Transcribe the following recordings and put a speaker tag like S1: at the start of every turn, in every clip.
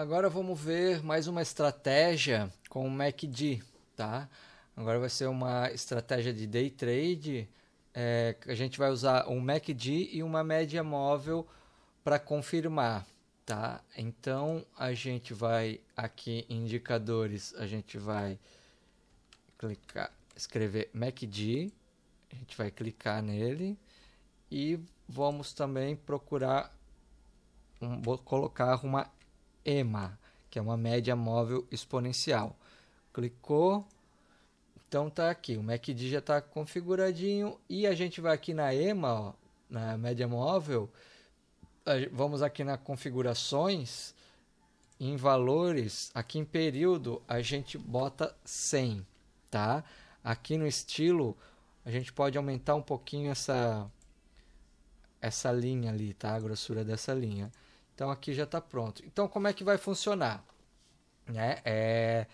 S1: Agora vamos ver mais uma estratégia com o MACD, tá? Agora vai ser uma estratégia de day trade. É, a gente vai usar um MACD e uma média móvel para confirmar, tá? Então a gente vai aqui em indicadores, a gente vai clicar, escrever MACD, a gente vai clicar nele e vamos também procurar um, colocar uma EMA, que é uma média móvel exponencial. Clicou, então tá aqui, o MACD já está configuradinho e a gente vai aqui na EMA, ó, na média móvel, vamos aqui na configurações, em valores, aqui em período, a gente bota 100, tá? Aqui no estilo, a gente pode aumentar um pouquinho essa essa linha ali, tá? A grossura dessa linha. Então aqui já está pronto. Então como é que vai funcionar? Né? É,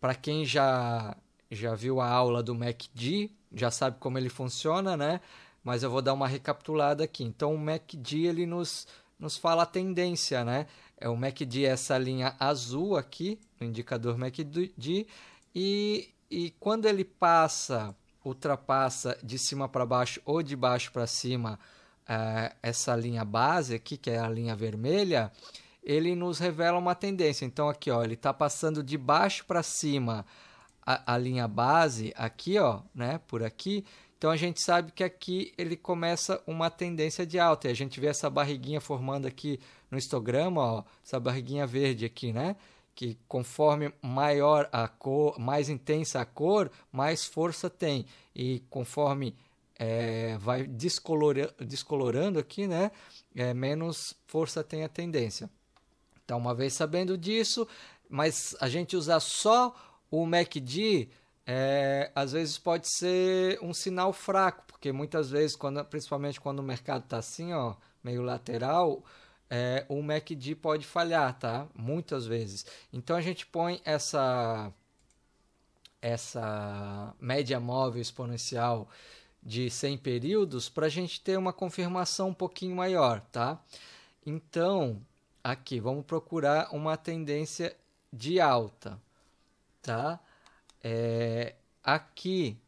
S1: Para quem já já viu a aula do MACD, já sabe como ele funciona, né? Mas eu vou dar uma recapitulada aqui. Então o MACD ele nos nos fala a tendência, né? É o MACD é essa linha azul aqui no indicador MACD e e quando ele passa, ultrapassa de cima para baixo ou de baixo para cima essa linha base aqui, que é a linha vermelha, ele nos revela uma tendência. Então aqui, ó, ele está passando de baixo para cima a, a, linha base aqui, ó, né, por aqui. Então a gente sabe que aqui ele começa uma tendência de alta. E a gente vê essa barriguinha formando aqui no histograma, ó, essa barriguinha verde aqui, né? que conforme maior a cor, mais intensa a cor, mais força tem. E conforme é, vai descolora, descolorando aqui, né? É, menos força tem a tendência. Então, uma vez sabendo disso, mas a gente usar só o MACD, é, às vezes pode ser um sinal fraco, porque muitas vezes, quando, principalmente quando o mercado está assim, ó, meio lateral, é, o MACD pode falhar, tá? Muitas vezes. Então, a gente põe essa essa média móvel exponencial de 100 períodos para a gente ter uma confirmação um pouquinho maior, tá? Então, aqui, vamos procurar uma tendência de alta, tá? É, aqui,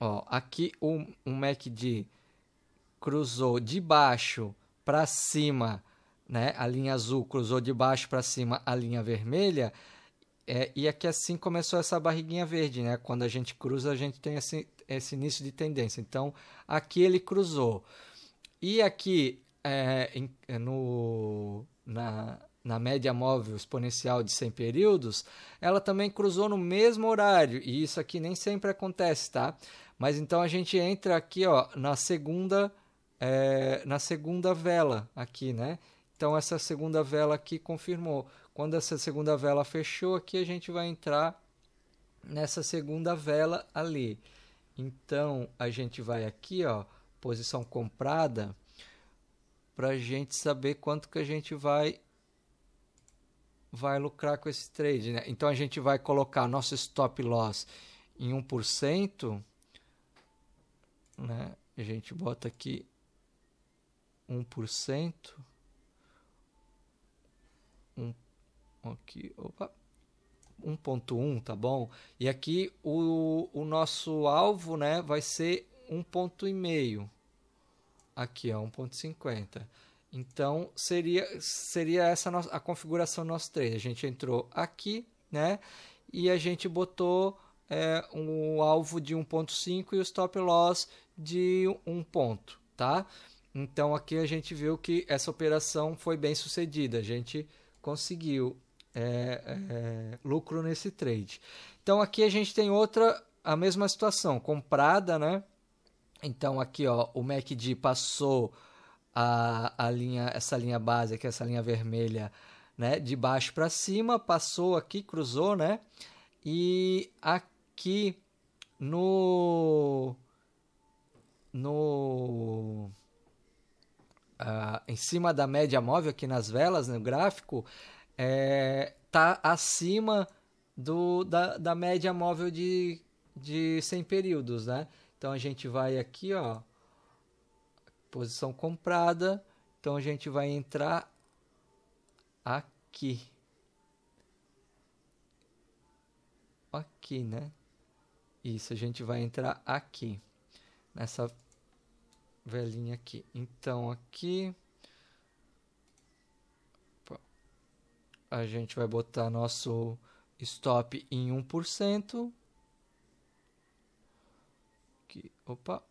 S1: ó, aqui o, o MACD cruzou de baixo para cima, né? A linha azul cruzou de baixo para cima a linha vermelha é, e aqui é assim começou essa barriguinha verde, né? Quando a gente cruza, a gente tem esse, esse início de tendência. Então, aqui ele cruzou. E aqui é, em, é, no, na, na média móvel exponencial de 100 períodos, ela também cruzou no mesmo horário, e isso aqui nem sempre acontece, tá? Mas então a gente entra aqui ó, na segunda é, na segunda vela aqui, né? Então essa segunda vela aqui confirmou. Quando essa segunda vela fechou, aqui a gente vai entrar nessa segunda vela ali. Então a gente vai aqui, ó, posição comprada, para a gente saber quanto que a gente vai vai lucrar com esse trade, né? Então a gente vai colocar nosso stop loss em 1%, né? A gente bota aqui 1% um, aqui, opa, 1.1, tá bom? E aqui o, o nosso alvo, né, vai ser 1.5. Aqui, ó, 1.50. Então, seria, seria essa a configuração do nosso trade. A gente entrou aqui, né, e a gente botou é, um alvo de 1.5 e o stop loss de 1 ponto, tá? Então, aqui a gente viu que essa operação foi bem sucedida. A gente conseguiu é, é, lucro nesse trade. Então aqui a gente tem outra, a mesma situação, comprada, né? Então aqui ó, o MACD passou a, a linha, essa linha base, aqui essa linha vermelha, né? De baixo para cima, passou aqui, cruzou, né? E aqui no no uh, em cima da média móvel aqui nas velas, no gráfico, está é, acima do, da, da média móvel de, de 100 períodos, né? Então a gente vai aqui, ó, posição comprada, então a gente vai entrar aqui. Aqui, né? Isso, a gente vai entrar aqui, nessa velhinha aqui. Então aqui a gente vai botar nosso stop em 1%. Aqui, opa.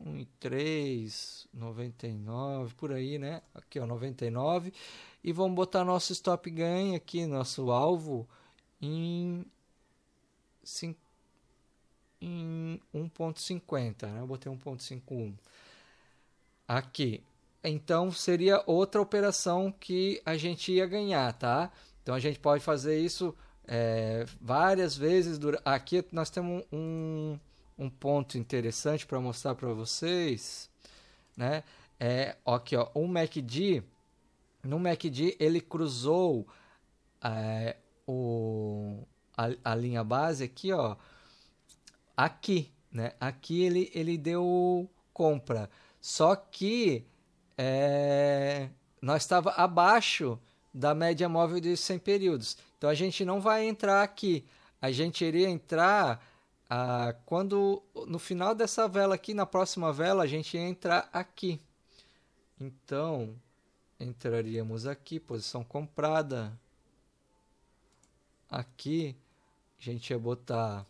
S1: 1 e 3, 99, por aí, né? Aqui, ó, 99. E vamos botar nosso stop gain aqui, nosso alvo, em em 1.50, né? Eu botei 1.51 aqui. Então seria outra operação que a gente ia ganhar, tá? Então a gente pode fazer isso é, várias vezes. Durante... Aqui nós temos um, um ponto interessante para mostrar para vocês, né? É, aqui, ó, um MACD, no MACD ele cruzou é, o, a, a linha base aqui, ó, aqui, né? Aqui ele, ele deu compra. Só que é, nós estava abaixo da média móvel de 100 períodos. Então a gente não vai entrar aqui. A gente iria entrar ah, quando no final dessa vela aqui, na próxima vela, a gente ia entrar aqui. Então entraríamos aqui, posição comprada. Aqui a gente ia botar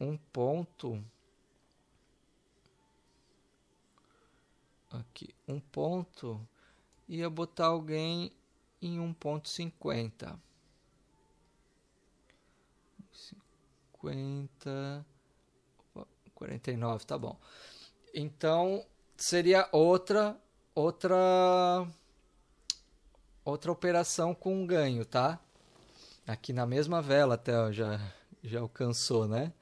S1: um ponto aqui um ponto ia botar alguém em 1.50 50 49 tá bom então seria outra outra outra operação com ganho tá aqui na mesma vela até ó, já já alcançou né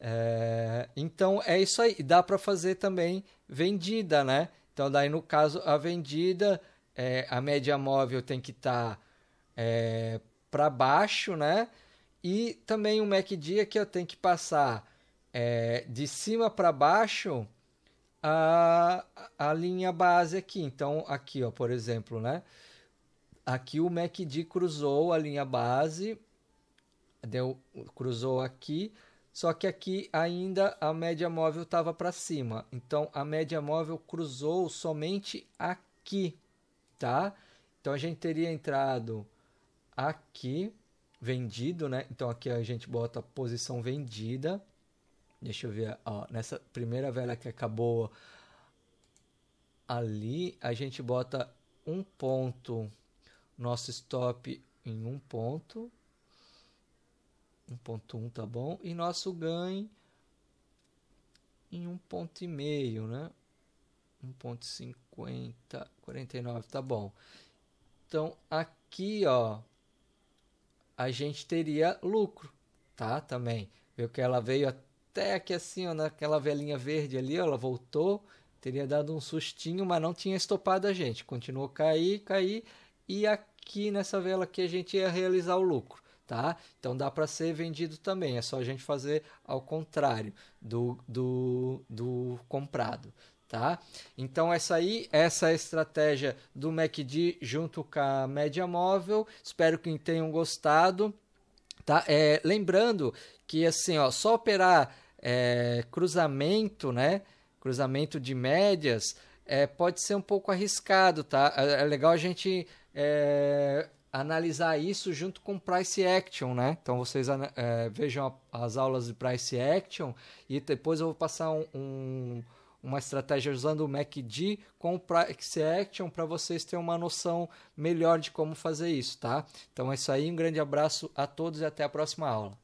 S1: é, então é isso aí. Dá para fazer também vendida, né? Então daí no caso a vendida, é, a média móvel tem que estar tá, é, para baixo, né? E também o MACD que eu tenho que passar é, de cima para baixo a, a linha base aqui. Então aqui, ó, por exemplo, né? Aqui o MACD cruzou a linha base, deu, cruzou aqui só que aqui ainda a média móvel estava para cima. Então a média móvel cruzou somente aqui, tá? Então a gente teria entrado aqui, vendido, né? Então aqui a gente bota a posição vendida. Deixa eu ver, ó, nessa primeira vela que acabou ali, a gente bota um ponto, nosso stop em um ponto, 1.1 tá bom. E nosso ganho em 1.5, né? 1.50, 49, tá bom. Então aqui, ó, a gente teria lucro, tá? Também. Viu que ela veio até aqui assim, ó, naquela velinha verde ali, ó, ela voltou, teria dado um sustinho, mas não tinha estopado a gente. Continuou cair, cair e aqui nessa vela que a gente ia realizar o lucro tá? Então dá para ser vendido também, é só a gente fazer ao contrário do, do, do comprado, tá? Então essa aí, essa é a estratégia do MACD junto com a média móvel. Espero que tenham gostado, tá? É, lembrando que assim, ó, só operar é, cruzamento, né? Cruzamento de médias é, pode ser um pouco arriscado, tá? É, é legal a gente é, analisar isso junto com price action, né? Então vocês é, vejam as aulas de price action e depois eu vou passar um, um, uma estratégia usando o MACD com o price action para vocês terem uma noção melhor de como fazer isso, tá? Então é isso aí, um grande abraço a todos e até a próxima aula.